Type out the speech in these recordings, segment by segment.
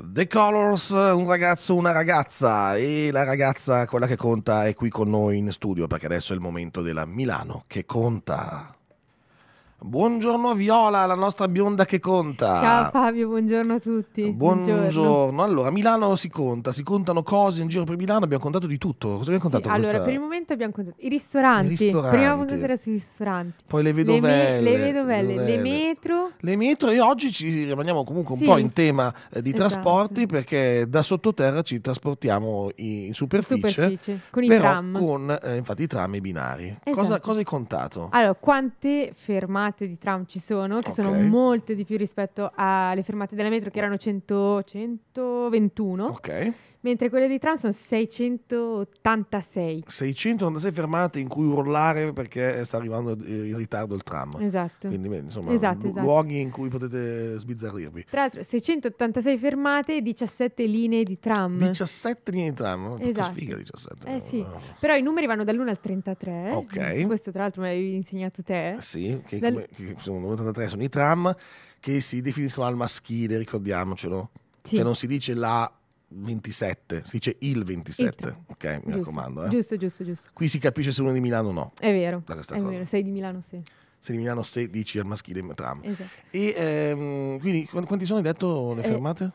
The Colors, un ragazzo, una ragazza e la ragazza, quella che conta, è qui con noi in studio perché adesso è il momento della Milano che conta. Buongiorno Viola, la nostra bionda che conta. Ciao Fabio, buongiorno a tutti. Buongiorno. buongiorno. Allora, Milano si conta, si contano cose in giro per Milano, abbiamo contato di tutto. Cosa abbiamo contato? Sì, allora, per il momento abbiamo contato i ristoranti. I ristoranti. Prima puntata era sui ristoranti. Poi le vedovelle. Le, me- le vedovelle, le metro. Le metro e oggi ci rimaniamo comunque un sì. po' in tema eh, di esatto. trasporti perché da sottoterra ci trasportiamo in superficie. superficie. Con i tram. Con, eh, infatti, i tram e i binari. Esatto. Cosa, cosa hai contato? Allora, quante fermate? fermate di tram ci sono, che okay. sono molte di più rispetto alle fermate della metro, che oh. erano 100, 121. Ok mentre quelle di tram sono 686. 686 fermate in cui urlare perché sta arrivando in ritardo il tram. Esatto. Quindi insomma, esatto, lu- esatto. luoghi in cui potete sbizzarrirvi. Tra l'altro 686 fermate e 17 linee di tram. 17 linee di tram? Esatto. Che sfiga 17. Eh sì, però i numeri vanno dall'1 al 33. Ok. Questo tra l'altro me l'avevi insegnato te. Sì, che, Dal... come, che sono 33 sono i tram che si definiscono al maschile, ricordiamocelo. Sì. Che non si dice la 27, si dice il 27, il ok, mi giusto, raccomando. Eh. Giusto, giusto, giusto. Qui si capisce se uno è di Milano o no. È vero, è cosa. vero, sei di Milano sì. Sei di Milano se dici al maschile tram. Esatto. E ehm, quindi quanti sono hai detto le eh, fermate?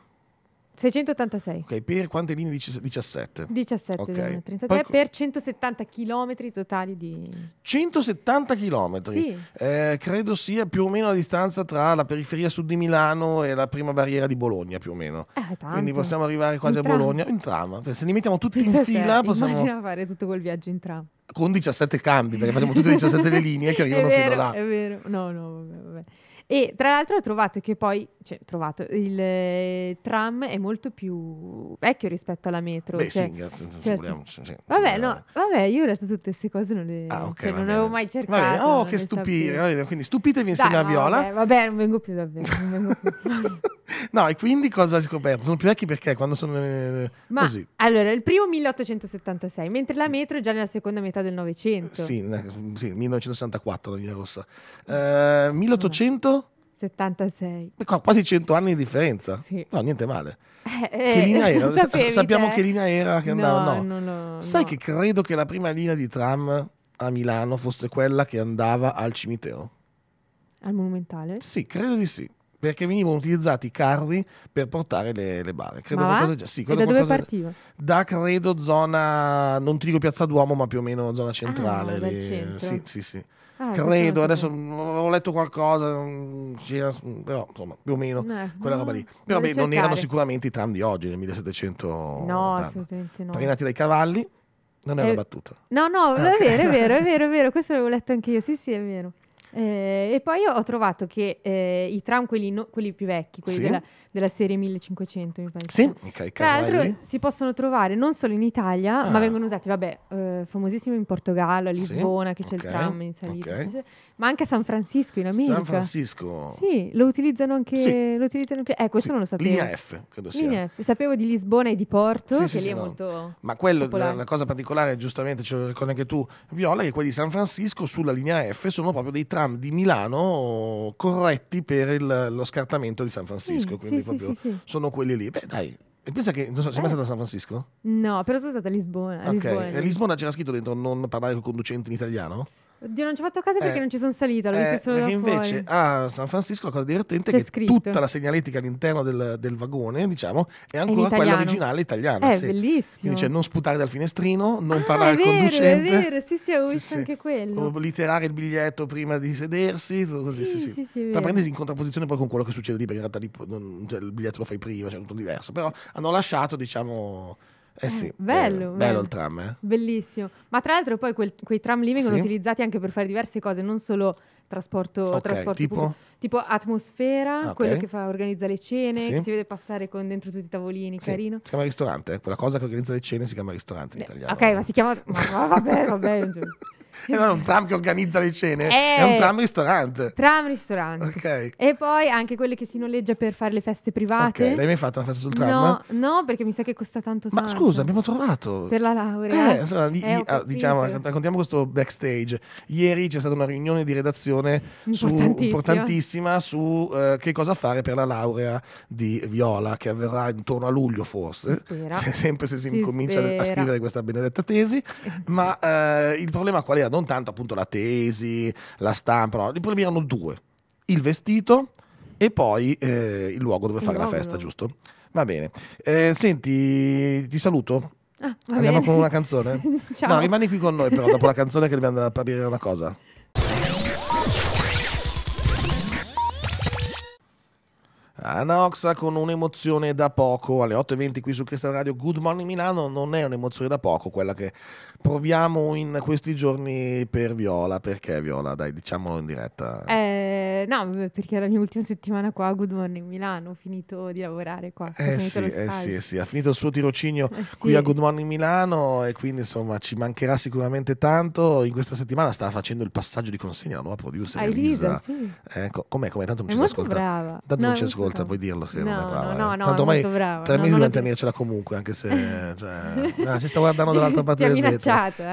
686. Ok, per quante linee? 17. 17 Ok. 33 diciamo, Poi per 170 km totali di... 170 km, Sì. Eh, credo sia più o meno la distanza tra la periferia sud di Milano e la prima barriera di Bologna, più o meno. Eh, tanto. Quindi possiamo arrivare quasi In a tram. Bologna in tram. Se li mettiamo tutti in fila, possiamo... Immagina fare tutto quel viaggio in tram. con 17 cambi, perché facciamo tutte e 17 le linee che arrivano vero, fino là. È vero, no, no, vabbè, vabbè. E tra l'altro ho trovato che poi cioè, trovato, il eh, tram è molto più vecchio rispetto alla metro. Beh, cioè, sì, grazie, cioè, vogliamo, sì, sì, vabbè, no, vabbè, io ho letto tutte queste cose non le ah, okay, cioè, non avevo mai cercato. Vabbè, oh, che stupire, vabbè, quindi stupitevi insieme Dai, a Viola. Vabbè, vabbè, non vengo più davvero. vengo più. no, e quindi cosa hai scoperto? Sono più vecchi perché quando sono eh, Ma, così. Allora, il primo 1876, mentre la metro è già nella seconda metà del Novecento. Sì, sì, 1964 la linea rossa. Uh, eh, 1800... 76. qua quasi 100 anni di differenza. Sì. No, niente male. Eh, eh che linea era? Sapevi, Sappiamo te? Eh? che linea era che andava? No. no. no Sai no. che credo che la prima linea di tram a Milano fosse quella che andava al cimitero. Al monumentale? Sì, credo di sì perché venivano utilizzati i carri per portare le, le bare. Credo ma qualcosa, sì, credo da dove partiva? Da credo zona, non ti dico Piazza Duomo, ma più o meno zona ah, centrale. Ah, le, Sì, sì, sì. Ah, credo, adesso avevo letto qualcosa, però insomma più o meno eh, quella roba lì. Però beh, non erano sicuramente i tram di oggi, nel 1700. No, assolutamente no. Trainati dai cavalli, non è una eh, battuta. No, no, ah, okay. è vero, è vero, è vero, è vero, questo l'avevo letto anche io, sì, sì, è vero. Eh, e poi ho trovato che eh, i tram, quelli, no, quelli, più vecchi, quelli sì. della, della, serie 1500, mi pare. Sì, okay, tra l'altro si possono trovare non solo in Italia, ah. ma vengono usati, vabbè, eh, famosissimo in Portogallo, a Lisbona, sì. che c'è okay. il tram in salita, okay. ma anche a San Francisco in America. San Francisco. Sì, lo utilizzano anche... Sì. Lo utilizzano anche eh, questo non lo sapevo. Linea F, credo sia. Linea F. Sapevo di Lisbona e di Porto, che lì è no. molto Ma quello, la, la, cosa particolare, giustamente, ce lo ricordi anche tu, Viola, che quelli di San Francisco sulla linea F sono proprio dei tram tram di Milano corretti per il, lo scartamento di San Francisco, sì, quindi sì, proprio sì, sono quelli lì. Beh, dai, e pensa che, non so, sei mai eh. stata a San Francisco? No, però sono stata a Lisbona. A ok, Lisbona. a Lisbona c'era scritto dentro non parlare con il conducente in italiano? Oddio, non ci ho fatto caso perché eh, non ci sono salita, l'ho eh, visto solo da invece fuori. Ah, a San Francisco la cosa divertente è che scritto. tutta la segnaletica all'interno del, del vagone, diciamo, è ancora è quella originale italiana. È eh, sì. bellissimo. Quindi c'è cioè, non sputare dal finestrino, non ah, parlare al conducente. È vero, sì, sì, ho visto sì, anche sì. quello. Obliterare il biglietto prima di sedersi, tutto così, sì, sì. sì. sì Tra parentesi in contrapposizione poi con quello che succede lì, perché in realtà lì, non, cioè, il biglietto lo fai prima, c'è cioè, tutto diverso, però hanno lasciato, diciamo eh sì, eh, bello, bello, bello, il tram. Eh? Bellissimo. Ma tra l'altro poi quel, quei tram lì vengono sì? utilizzati anche per fare diverse cose, non solo trasporto, okay, trasporto tipo? tipo atmosfera, ah, okay. quello che fa, organizza le cene, sì. che si vede passare con dentro tutti i tavolini, sì. carino. Si chiama ristorante, quella cosa che organizza le cene si chiama ristorante in eh, italiano. Ok, ma si chiama... ma, vabbè, vabbè. E eh, non è un tram che organizza le cene, è, eh. è un tram ristorante. Tram ristorante. Ok. E poi anche quelle che si noleggia per fare le feste private. Ok, mi mai fatto una festa sul tram? No, no perché mi sa che costa tanto Ma tanto. scusa, abbiamo trovato. Per la laurea. Eh, insomma, i, i, ah, diciamo, raccontiamo questo backstage. Ieri c'è stata una riunione di redazione su, importantissima su uh, che cosa fare per la laurea di Viola, che avverrà intorno a luglio forse. Si spera. Se, sempre se si, si comincia spera. a scrivere questa benedetta tesi. Ma uh, il problema qual è? era non tanto appunto la tesi, la stampa, no. i problemi erano due, il vestito e poi eh, il luogo dove fare luogo. la festa, giusto? Va bene. Eh, senti, ti saluto. Ah, Andiamo bene. con una canzone? no, rimani qui con noi però dopo la canzone che dobbiamo andare a dire una cosa. Oxa con un'emozione da poco alle 8.20 qui su Cristal Radio Good Morning Milano non è un'emozione da poco quella che proviamo in questi giorni per Viola perché Viola dai diciamolo in diretta eh, no perché è la mia ultima settimana qua a Good Morning Milano ho finito di lavorare qua eh, eh sì, eh sì, sì, ha finito il suo tirocinio eh qui a Good Morning Milano e quindi insomma ci mancherà sicuramente tanto in questa settimana sta facendo il passaggio di consegna la nuova producer Elisa, Elisa sì. ecco com'è com'è tanto non ci ascolta tanto non ci ascolta Marta, puoi dirlo se no, non è brava. No, eh. no, eh. Tanto ormai tre mesi no, devi tenercela comunque, anche se cioè, ah, si sta guardando dall'altra parte del vetro. Eh. Si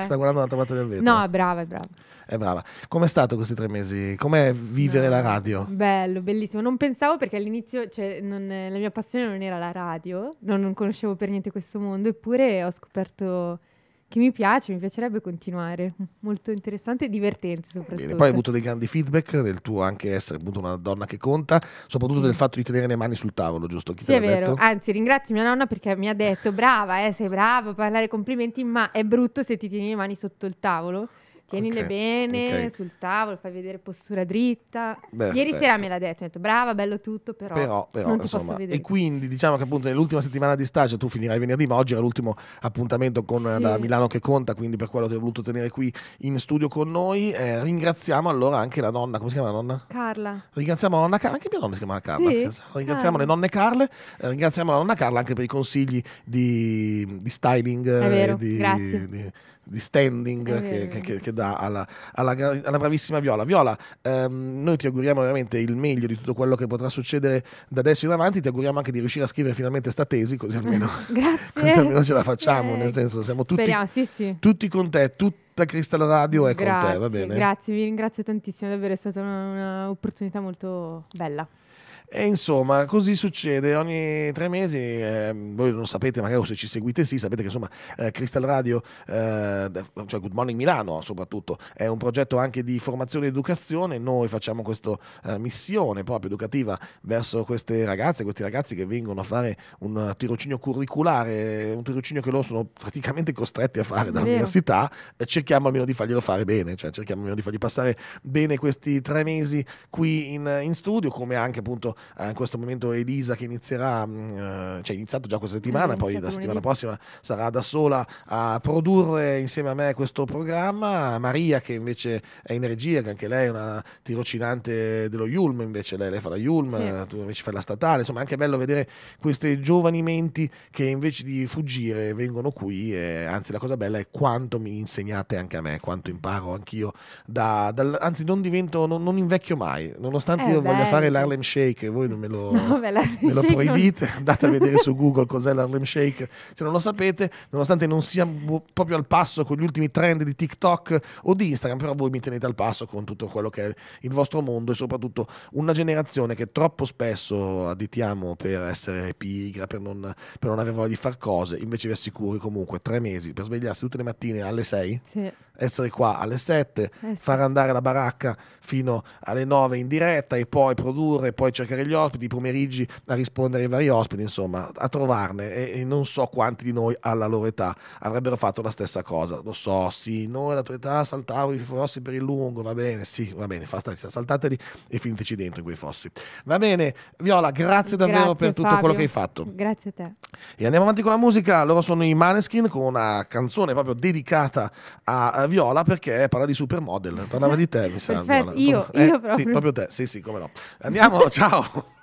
sta guardando dall'altra parte del vetro. No, è brava, è brava. È brava. Com'è stato questi tre mesi? Com'è vivere no, la radio? Bello, bellissimo. Non pensavo perché all'inizio cioè, non, la mia passione non era la radio, non, non conoscevo per niente questo mondo, eppure ho scoperto che mi piace, mi piacerebbe continuare. Molto interessante e divertente soprattutto. Bene, poi hai avuto dei grandi feedback del tuo anche essere appunto una donna che conta, soprattutto sì. del fatto di tenere le mani sul tavolo, giusto? Chi sì, è vero. Detto? Anzi, ringrazio mia nonna perché mi ha detto brava, eh, sei brava a parlare complimenti, ma è brutto se ti tieni le mani sotto il tavolo. Tienile okay. bene okay. sul tavolo, fai vedere postura dritta. Perfetto. Ieri sera me l'ha detto, ho detto brava, bello tutto, però, però, però non ti insomma, posso vedere. E quindi diciamo che appunto nell'ultima settimana di stage, tu finirai venerdì, ma oggi era l'ultimo appuntamento con sì. la Milano che conta, quindi per quello ti ho voluto tenere qui in studio con noi. Eh, ringraziamo allora anche la nonna, come si chiama la nonna? Carla. Ringraziamo la nonna Carla, anche mia nonna si chiama Carla. Sì? Ringraziamo Carla. Ah. le nonne Carle, eh, ringraziamo la nonna Carla anche per i consigli di, di styling. È vero, eh, di, grazie. Di, di standing che, che, che, che, dà alla, alla, alla, bravissima Viola. Viola, ehm, noi ti auguriamo veramente il meglio di tutto quello che potrà succedere da adesso in avanti, ti auguriamo anche di riuscire a scrivere finalmente sta tesi, così almeno, così almeno ce la facciamo, eh. nel senso siamo tutti, Speriamo, sì, sì. tutti con te, tutta Crystal Radio è grazie, con te, va bene? Grazie, vi ringrazio tantissimo, davvero è stata un'opportunità molto bella. E insomma, così succede ogni tre mesi. Eh, voi non sapete, magari se ci seguite, sì, sapete che insomma, eh, Crystal Radio, eh, cioè Good Morning Milano, soprattutto, è un progetto anche di formazione ed educazione. Noi facciamo questa eh, missione proprio educativa verso queste ragazze, questi ragazzi che vengono a fare un tirocinio curriculare, un tirocinio che loro sono praticamente costretti a fare dall'università. cerchiamo almeno di farglielo fare bene, cioè cerchiamo almeno di fargli passare bene questi tre mesi qui in, in studio, come anche appunto eh, in questo momento Elisa che inizierà, mh, mm, eh, cioè iniziato già questa settimana, mm, poi la settimana prossima sarà da sola a produrre insieme a me questo programma, Maria che invece è in regia, che anche lei è una tirocinante dello Yulm, invece lei, lei fa la Yulm, sì. Eh, tu invece fai la statale, insomma è anche bello vedere queste giovani menti che invece di fuggire vengono qui, e, anzi la cosa bella è quanto mi insegnate anche a me, quanto imparo anch'io, da, dal, anzi non divento, non, non invecchio mai, nonostante eh, io bello. voglia fare l'Harlem Shake, voi non me lo, no, beh, me lo proibite, non... andate a vedere su Google cos'è l'Harlem Shake, se non lo sapete, nonostante non sia proprio al passo con gli ultimi trend di TikTok o di Instagram, però voi mi tenete al passo con tutto quello che è il vostro mondo e soprattutto una generazione che troppo spesso additiamo per essere pigra, per non, per non avere voglia di fare cose, invece vi assicuro comunque tre mesi per svegliarsi tutte le mattine alle 6, essere qua alle 7, eh sì. far andare la baracca fino alle 9 in diretta e poi produrre, poi cercare cercare gli ospiti, i pomeriggi a rispondere ai vari ospiti, insomma, a trovarne e, non so quanti di noi alla loro età avrebbero fatto la stessa cosa. Lo so, sì, noi alla tua età saltavo i fossi per il lungo, va bene, sì, va bene, saltateli e finiteci dentro in quei fossi. Va bene, Viola, grazie davvero grazie, per tutto Fabio. quello che hai fatto. Grazie a te. E andiamo avanti con la musica, loro sono i Maneskin con una canzone proprio dedicata a Viola perché parla di supermodel, parlava di te, mi sa. Perfetto, io, eh, io proprio. Sì, proprio te, sì, sì, come no. Andiamo, ciao. now.